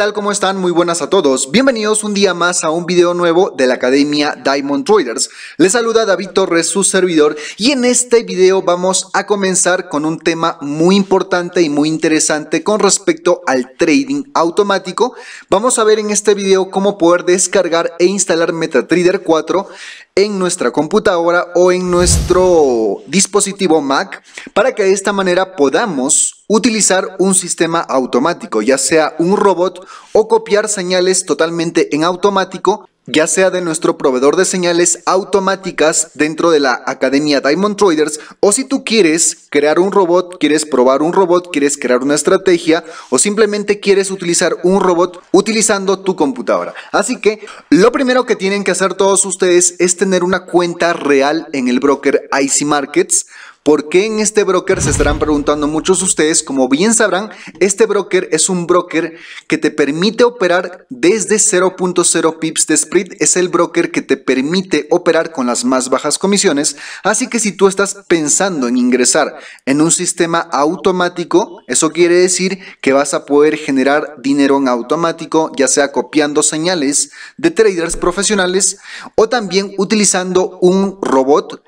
tal? ¿Cómo están? Muy buenas a todos. Bienvenidos un día más a un video nuevo de la Academia Diamond Traders. Les saluda David Torres, su servidor, y en este video vamos a comenzar con un tema muy importante y muy interesante con respecto al trading automático. Vamos a ver en este video cómo poder descargar e instalar MetaTrader 4 en nuestra computadora o en nuestro dispositivo Mac para que de esta manera podamos utilizar un sistema automático, ya sea un robot, o copiar señales totalmente en automático, ya sea de nuestro proveedor de señales automáticas dentro de la Academia Diamond Traders, o si tú quieres crear un robot, quieres probar un robot, quieres crear una estrategia, o simplemente quieres utilizar un robot utilizando tu computadora. Así que lo primero que tienen que hacer todos ustedes es tener una cuenta real en el broker IC Markets. ¿Por qué en este broker? Se estarán preguntando muchos de ustedes. Como bien sabrán, este broker es un broker que te permite operar desde 0.0 pips de spread. Es el broker que te permite operar con las más bajas comisiones. Así que si tú estás pensando en ingresar en un sistema automático, eso quiere decir que vas a poder generar dinero en automático, ya sea copiando señales de traders profesionales o también utilizando un robot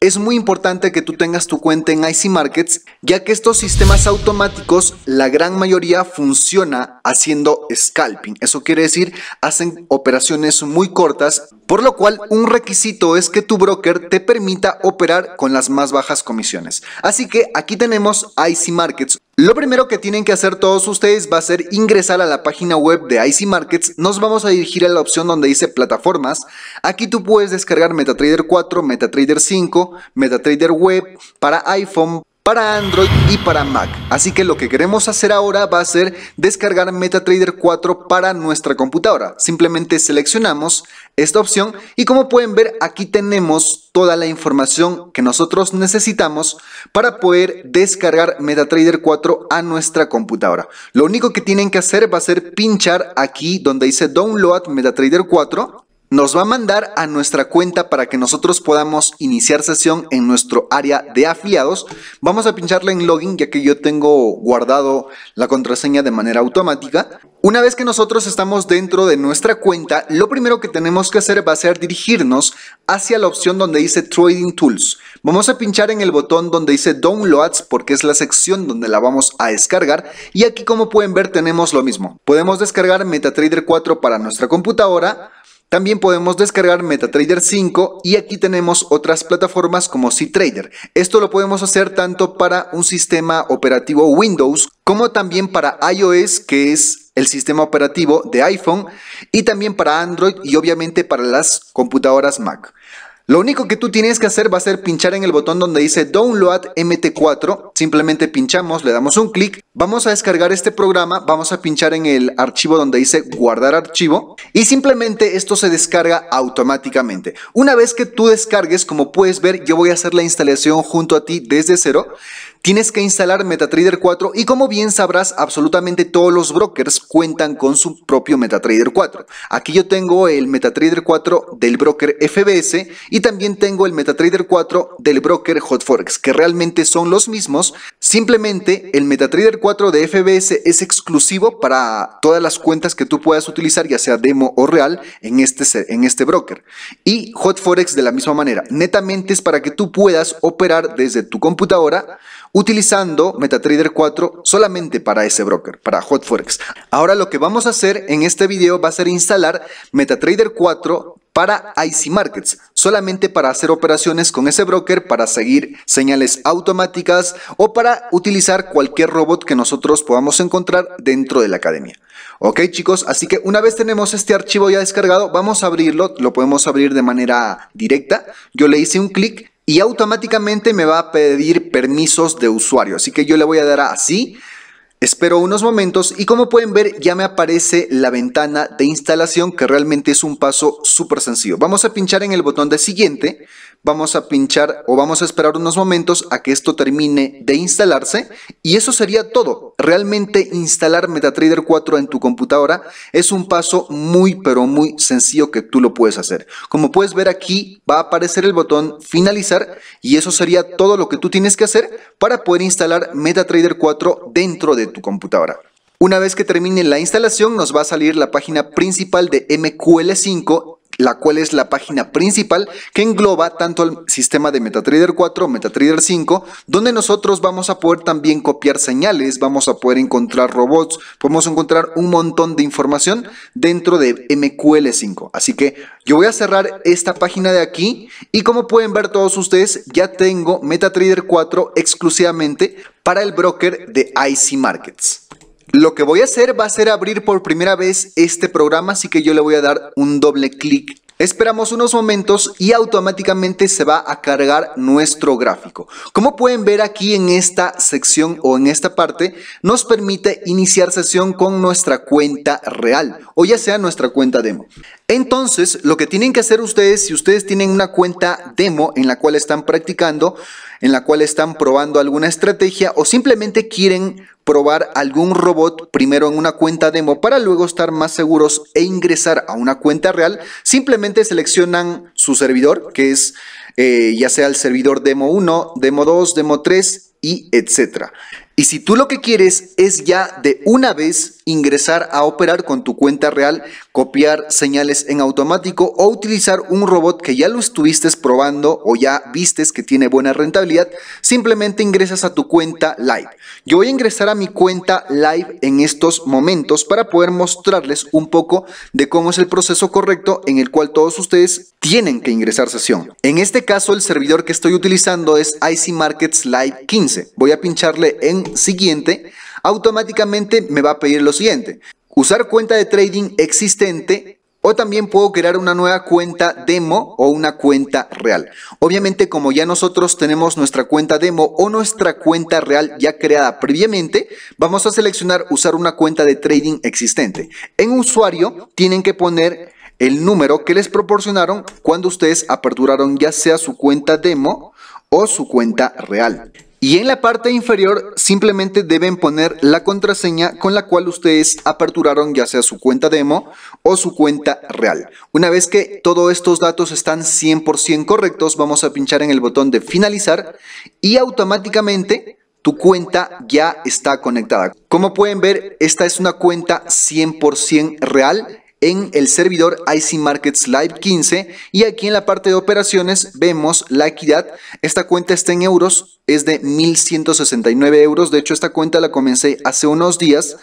es muy importante que tú tengas tu cuenta en IC Markets, ya que estos sistemas automáticos, la gran mayoría funciona haciendo scalping. Eso quiere decir, hacen operaciones muy cortas, por lo cual un requisito es que tu broker te permita operar con las más bajas comisiones. Así que aquí tenemos IC Markets, lo primero que tienen que hacer todos ustedes va a ser ingresar a la página web de IC Markets, nos vamos a dirigir a la opción donde dice plataformas, aquí tú puedes descargar MetaTrader 4, MetaTrader 5, MetaTrader Web para iPhone, para Android y para Mac. Así que lo que queremos hacer ahora va a ser descargar MetaTrader 4 para nuestra computadora. Simplemente seleccionamos esta opción y como pueden ver aquí tenemos toda la información que nosotros necesitamos para poder descargar MetaTrader 4 a nuestra computadora. Lo único que tienen que hacer va a ser pinchar aquí donde dice Download MetaTrader 4 nos va a mandar a nuestra cuenta para que nosotros podamos iniciar sesión en nuestro área de afiliados. Vamos a pincharle en login ya que yo tengo guardado la contraseña de manera automática. Una vez que nosotros estamos dentro de nuestra cuenta, lo primero que tenemos que hacer va a ser dirigirnos hacia la opción donde dice Trading Tools. Vamos a pinchar en el botón donde dice Downloads porque es la sección donde la vamos a descargar y aquí como pueden ver tenemos lo mismo. Podemos descargar MetaTrader 4 para nuestra computadora, también podemos descargar MetaTrader 5 y aquí tenemos otras plataformas como CTrader. Esto lo podemos hacer tanto para un sistema operativo Windows como también para iOS que es el sistema operativo de iPhone y también para Android y obviamente para las computadoras Mac. Lo único que tú tienes que hacer va a ser pinchar en el botón donde dice Download MT4. Simplemente pinchamos, le damos un clic. Vamos a descargar este programa, vamos a pinchar en el archivo donde dice guardar archivo y simplemente esto se descarga automáticamente. Una vez que tú descargues, como puedes ver, yo voy a hacer la instalación junto a ti desde cero. Tienes que instalar MetaTrader 4 y como bien sabrás, absolutamente todos los brokers cuentan con su propio MetaTrader 4. Aquí yo tengo el MetaTrader 4 del broker FBS y también tengo el MetaTrader 4 del broker HotForex, que realmente son los mismos. Simplemente el MetaTrader 4 de FBS es exclusivo para todas las cuentas que tú puedas utilizar, ya sea demo o real, en este, en este broker. Y HotForex de la misma manera. Netamente es para que tú puedas operar desde tu computadora utilizando MetaTrader 4 solamente para ese broker, para HotForex Ahora lo que vamos a hacer en este video va a ser instalar MetaTrader 4 para IC Markets, solamente para hacer operaciones con ese broker, para seguir señales automáticas o para utilizar cualquier robot que nosotros podamos encontrar dentro de la academia. Ok chicos, así que una vez tenemos este archivo ya descargado, vamos a abrirlo, lo podemos abrir de manera directa. Yo le hice un clic y automáticamente me va a pedir permisos de usuario. Así que yo le voy a dar a sí. Espero unos momentos y como pueden ver ya me aparece la ventana de instalación que realmente es un paso súper sencillo. Vamos a pinchar en el botón de siguiente vamos a pinchar o vamos a esperar unos momentos a que esto termine de instalarse y eso sería todo. Realmente instalar MetaTrader 4 en tu computadora es un paso muy pero muy sencillo que tú lo puedes hacer. Como puedes ver aquí va a aparecer el botón finalizar y eso sería todo lo que tú tienes que hacer para poder instalar MetaTrader 4 dentro de tu computadora. Una vez que termine la instalación nos va a salir la página principal de MQL5 la cual es la página principal que engloba tanto el sistema de MetaTrader 4, MetaTrader 5, donde nosotros vamos a poder también copiar señales, vamos a poder encontrar robots, podemos encontrar un montón de información dentro de MQL5. Así que yo voy a cerrar esta página de aquí y como pueden ver todos ustedes, ya tengo MetaTrader 4 exclusivamente para el broker de IC Markets. Lo que voy a hacer va a ser abrir por primera vez este programa, así que yo le voy a dar un doble clic. Esperamos unos momentos y automáticamente se va a cargar nuestro gráfico. Como pueden ver aquí en esta sección o en esta parte, nos permite iniciar sesión con nuestra cuenta real o ya sea nuestra cuenta demo. Entonces, lo que tienen que hacer ustedes, si ustedes tienen una cuenta demo en la cual están practicando, en la cual están probando alguna estrategia o simplemente quieren probar algún robot primero en una cuenta demo para luego estar más seguros e ingresar a una cuenta real, simplemente seleccionan su servidor, que es eh, ya sea el servidor demo 1, demo 2, demo 3 y etcétera. Y si tú lo que quieres es ya de una vez ingresar a operar con tu cuenta real, copiar señales en automático o utilizar un robot que ya lo estuviste probando o ya vistes que tiene buena rentabilidad, simplemente ingresas a tu cuenta live. Yo voy a ingresar a mi cuenta live en estos momentos para poder mostrarles un poco de cómo es el proceso correcto en el cual todos ustedes tienen que ingresar sesión. En este caso el servidor que estoy utilizando es IC Markets Live 15. Voy a pincharle en siguiente, automáticamente me va a pedir lo siguiente. Usar cuenta de trading existente o también puedo crear una nueva cuenta demo o una cuenta real. Obviamente, como ya nosotros tenemos nuestra cuenta demo o nuestra cuenta real ya creada previamente, vamos a seleccionar usar una cuenta de trading existente. En usuario tienen que poner el número que les proporcionaron cuando ustedes aperturaron ya sea su cuenta demo o su cuenta real. Y en la parte inferior simplemente deben poner la contraseña con la cual ustedes aperturaron ya sea su cuenta demo o su cuenta real. Una vez que todos estos datos están 100% correctos, vamos a pinchar en el botón de finalizar y automáticamente tu cuenta ya está conectada. Como pueden ver, esta es una cuenta 100% real en el servidor IC Markets Live 15 y aquí en la parte de operaciones vemos la equidad. Esta cuenta está en euros, es de 1.169 euros. De hecho, esta cuenta la comencé hace unos días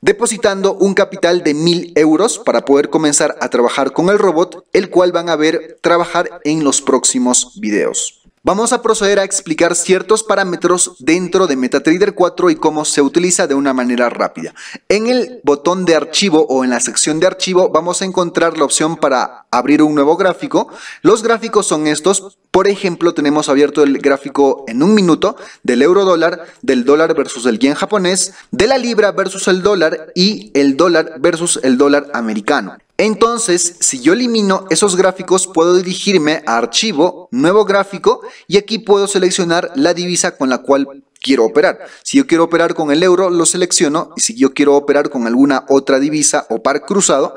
depositando un capital de 1.000 euros para poder comenzar a trabajar con el robot, el cual van a ver trabajar en los próximos videos. Vamos a proceder a explicar ciertos parámetros dentro de MetaTrader 4 y cómo se utiliza de una manera rápida. En el botón de archivo o en la sección de archivo vamos a encontrar la opción para abrir un nuevo gráfico. Los gráficos son estos. Por ejemplo, tenemos abierto el gráfico en un minuto del euro dólar, del dólar versus el yen japonés, de la libra versus el dólar y el dólar versus el dólar americano. Entonces, si yo elimino esos gráficos, puedo dirigirme a archivo, nuevo gráfico y aquí puedo seleccionar la divisa con la cual quiero operar. Si yo quiero operar con el euro, lo selecciono y si yo quiero operar con alguna otra divisa o par cruzado,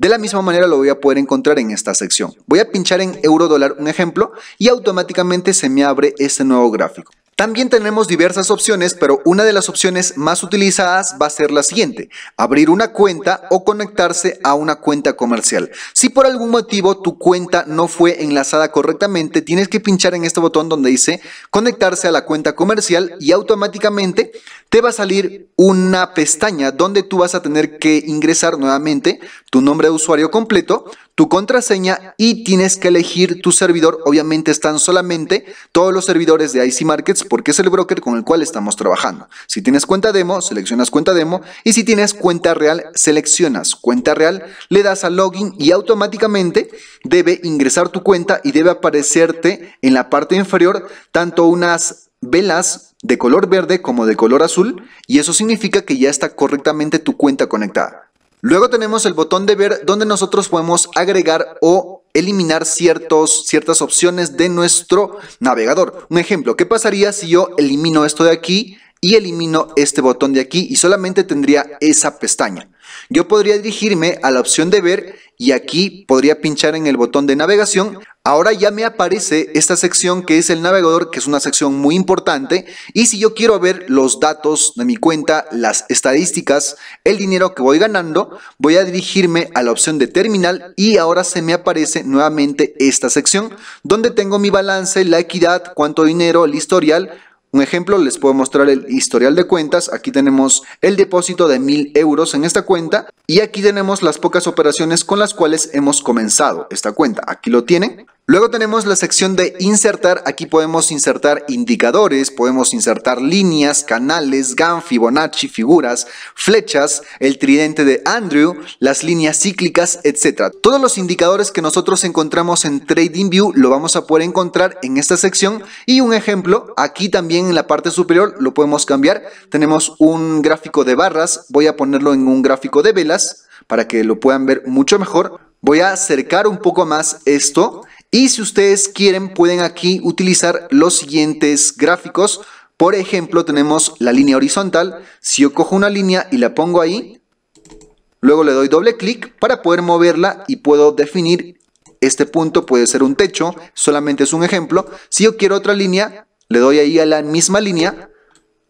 de la misma manera lo voy a poder encontrar en esta sección. Voy a pinchar en euro dólar un ejemplo y automáticamente se me abre este nuevo gráfico. También tenemos diversas opciones, pero una de las opciones más utilizadas va a ser la siguiente, abrir una cuenta o conectarse a una cuenta comercial. Si por algún motivo tu cuenta no fue enlazada correctamente, tienes que pinchar en este botón donde dice conectarse a la cuenta comercial y automáticamente te va a salir una pestaña donde tú vas a tener que ingresar nuevamente tu nombre de usuario completo, tu contraseña y tienes que elegir tu servidor. Obviamente están solamente todos los servidores de IC Markets porque es el broker con el cual estamos trabajando. Si tienes cuenta demo, seleccionas cuenta demo y si tienes cuenta real, seleccionas cuenta real, le das a login y automáticamente debe ingresar tu cuenta y debe aparecerte en la parte inferior tanto unas velas de color verde como de color azul y eso significa que ya está correctamente tu cuenta conectada. Luego tenemos el botón de ver donde nosotros podemos agregar o eliminar ciertos, ciertas opciones de nuestro navegador. Un ejemplo, ¿qué pasaría si yo elimino esto de aquí y elimino este botón de aquí y solamente tendría esa pestaña? Yo podría dirigirme a la opción de ver y aquí podría pinchar en el botón de navegación. Ahora ya me aparece esta sección que es el navegador, que es una sección muy importante. Y si yo quiero ver los datos de mi cuenta, las estadísticas, el dinero que voy ganando, voy a dirigirme a la opción de terminal y ahora se me aparece nuevamente esta sección donde tengo mi balance, la equidad, cuánto dinero, el historial, un ejemplo, les puedo mostrar el historial de cuentas. Aquí tenemos el depósito de 1000 euros en esta cuenta y aquí tenemos las pocas operaciones con las cuales hemos comenzado esta cuenta. Aquí lo tienen. Luego tenemos la sección de insertar. Aquí podemos insertar indicadores, podemos insertar líneas, canales, GAN, Fibonacci, figuras, flechas, el tridente de Andrew, las líneas cíclicas, etc. Todos los indicadores que nosotros encontramos en TradingView lo vamos a poder encontrar en esta sección. Y un ejemplo, aquí también en la parte superior lo podemos cambiar. Tenemos un gráfico de barras, voy a ponerlo en un gráfico de velas para que lo puedan ver mucho mejor. Voy a acercar un poco más esto y si ustedes quieren, pueden aquí utilizar los siguientes gráficos. Por ejemplo, tenemos la línea horizontal. Si yo cojo una línea y la pongo ahí, luego le doy doble clic para poder moverla y puedo definir este punto puede ser un techo, solamente es un ejemplo. Si yo quiero otra línea, le doy ahí a la misma línea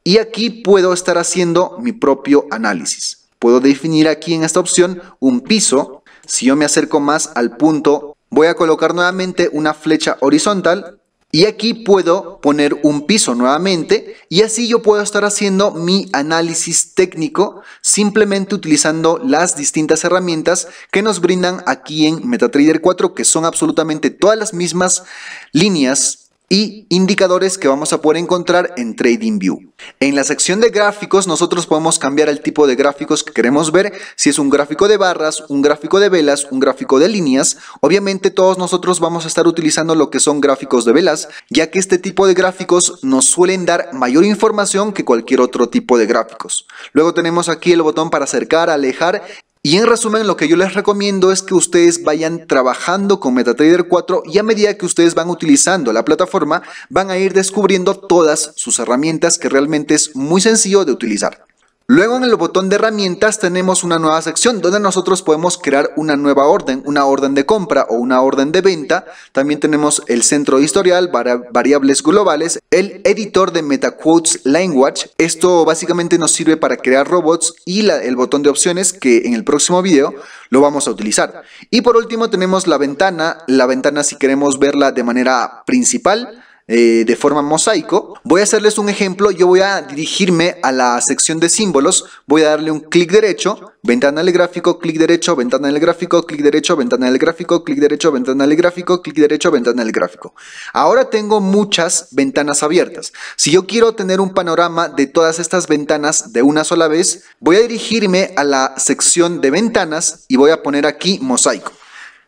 y aquí puedo estar haciendo mi propio análisis. Puedo definir aquí en esta opción un piso. Si yo me acerco más al punto voy a colocar nuevamente una flecha horizontal y aquí puedo poner un piso nuevamente y así yo puedo estar haciendo mi análisis técnico simplemente utilizando las distintas herramientas que nos brindan aquí en MetaTrader 4 que son absolutamente todas las mismas líneas y indicadores que vamos a poder encontrar en TradingView. En la sección de gráficos nosotros podemos cambiar el tipo de gráficos que queremos ver, si es un gráfico de barras, un gráfico de velas, un gráfico de líneas. Obviamente todos nosotros vamos a estar utilizando lo que son gráficos de velas, ya que este tipo de gráficos nos suelen dar mayor información que cualquier otro tipo de gráficos. Luego tenemos aquí el botón para acercar, alejar y en resumen, lo que yo les recomiendo es que ustedes vayan trabajando con MetaTrader 4 y a medida que ustedes van utilizando la plataforma, van a ir descubriendo todas sus herramientas que realmente es muy sencillo de utilizar. Luego en el botón de herramientas tenemos una nueva sección donde nosotros podemos crear una nueva orden, una orden de compra o una orden de venta. También tenemos el centro de historial, variables globales, el editor de MetaQuotes Language. Esto básicamente nos sirve para crear robots y el botón de opciones que en el próximo video lo vamos a utilizar. Y por último tenemos la ventana, la ventana si queremos verla de manera principal, eh, de forma mosaico Voy a hacerles un ejemplo, yo voy a dirigirme a la sección de símbolos, voy a darle un clic derecho, ventana del gráfico, clic derecho, ventana del gráfico, clic derecho, ventana del gráfico, clic derecho, ventana del gráfico, clic derecho, ventana del gráfico. Ahora tengo muchas ventanas abiertas. Si yo quiero tener un panorama de todas estas ventanas de una sola vez, voy a dirigirme a la sección de ventanas y voy a poner aquí mosaico.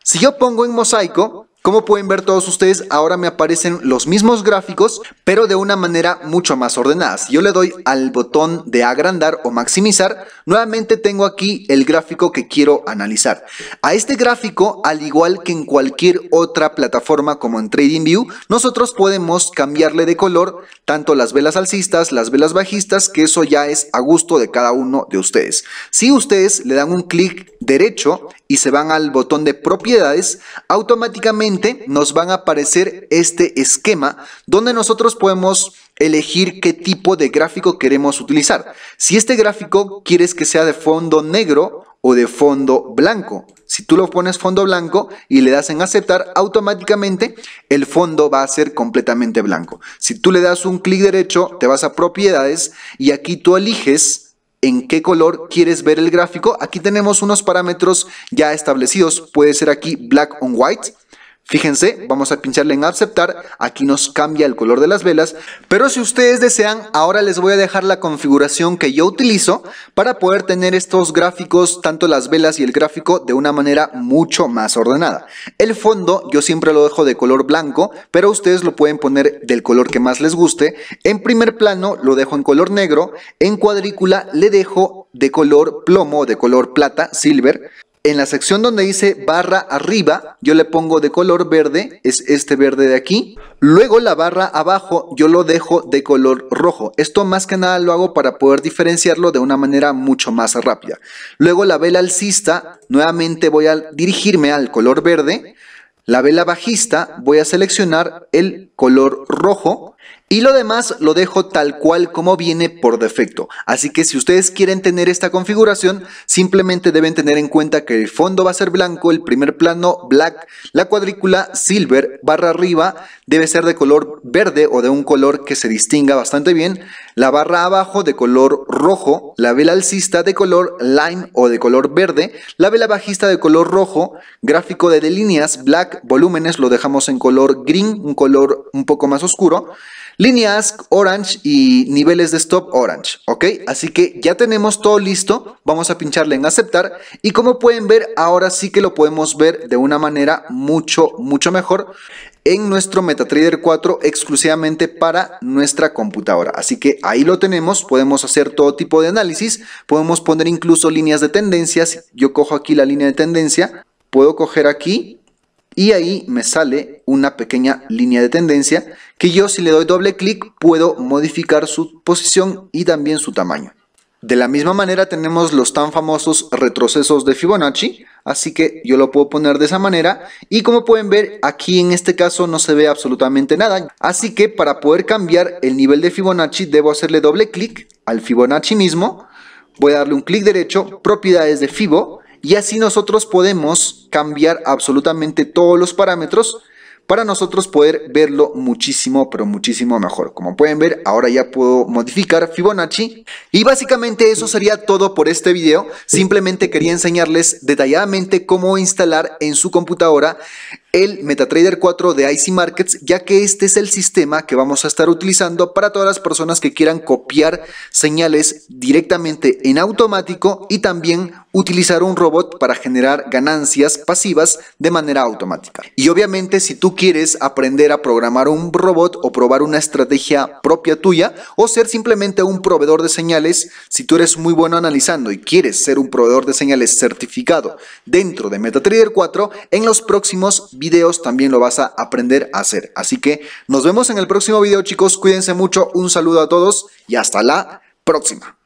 Si yo pongo en mosaico, como pueden ver todos ustedes, ahora me aparecen los mismos gráficos, pero de una manera mucho más ordenada. Si yo le doy al botón de agrandar o maximizar, nuevamente tengo aquí el gráfico que quiero analizar. A este gráfico, al igual que en cualquier otra plataforma como en TradingView, nosotros podemos cambiarle de color tanto las velas alcistas, las velas bajistas, que eso ya es a gusto de cada uno de ustedes. Si ustedes le dan un clic derecho y se van al botón de propiedades, automáticamente nos van a aparecer este esquema donde nosotros podemos elegir qué tipo de gráfico queremos utilizar. Si este gráfico quieres que sea de fondo negro o de fondo blanco. Si tú lo pones fondo blanco y le das en aceptar, automáticamente el fondo va a ser completamente blanco. Si tú le das un clic derecho, te vas a propiedades y aquí tú eliges en qué color quieres ver el gráfico. Aquí tenemos unos parámetros ya establecidos. Puede ser aquí black on white Fíjense, vamos a pincharle en aceptar, aquí nos cambia el color de las velas, pero si ustedes desean, ahora les voy a dejar la configuración que yo utilizo para poder tener estos gráficos, tanto las velas y el gráfico, de una manera mucho más ordenada. El fondo yo siempre lo dejo de color blanco, pero ustedes lo pueden poner del color que más les guste. En primer plano lo dejo en color negro, en cuadrícula le dejo de color plomo, de color plata, silver. En la sección donde dice barra arriba, yo le pongo de color verde, es este verde de aquí. Luego la barra abajo yo lo dejo de color rojo. Esto más que nada lo hago para poder diferenciarlo de una manera mucho más rápida. Luego la vela alcista, nuevamente voy a dirigirme al color verde. La vela bajista voy a seleccionar el color rojo y lo demás lo dejo tal cual como viene por defecto. Así que si ustedes quieren tener esta configuración, simplemente deben tener en cuenta que el fondo va a ser blanco, el primer plano black, la cuadrícula silver barra arriba debe ser de color verde o de un color que se distinga bastante bien la barra abajo de color rojo, la vela alcista de color lime o de color verde, la vela bajista de color rojo, gráfico de líneas black, volúmenes lo dejamos en color green, un color un poco más oscuro, líneas orange y niveles de stop orange, ¿ok? Así que ya tenemos todo listo, vamos a pincharle en aceptar y como pueden ver ahora sí que lo podemos ver de una manera mucho, mucho mejor en nuestro MetaTrader 4 exclusivamente para nuestra computadora. Así que ahí lo tenemos, podemos hacer todo tipo de análisis, podemos poner incluso líneas de tendencias. Yo cojo aquí la línea de tendencia, puedo coger aquí y ahí me sale una pequeña línea de tendencia que yo si le doy doble clic puedo modificar su posición y también su tamaño. De la misma manera tenemos los tan famosos retrocesos de Fibonacci, así que yo lo puedo poner de esa manera y como pueden ver aquí en este caso no se ve absolutamente nada, así que para poder cambiar el nivel de Fibonacci debo hacerle doble clic al Fibonacci mismo, voy a darle un clic derecho, propiedades de Fibo y así nosotros podemos cambiar absolutamente todos los parámetros para nosotros poder verlo muchísimo, pero muchísimo mejor. Como pueden ver, ahora ya puedo modificar Fibonacci. Y básicamente eso sería todo por este video. Simplemente quería enseñarles detalladamente cómo instalar en su computadora el MetaTrader 4 de IC Markets, ya que este es el sistema que vamos a estar utilizando para todas las personas que quieran copiar señales directamente en automático y también utilizar un robot para generar ganancias pasivas de manera automática. Y obviamente si tú quieres aprender a programar un robot o probar una estrategia propia tuya o ser simplemente un proveedor de señales, si tú eres muy bueno analizando y quieres ser un proveedor de señales certificado dentro de MetaTrader 4, en los próximos videos también lo vas a aprender a hacer. Así que nos vemos en el próximo video chicos, cuídense mucho, un saludo a todos y hasta la próxima.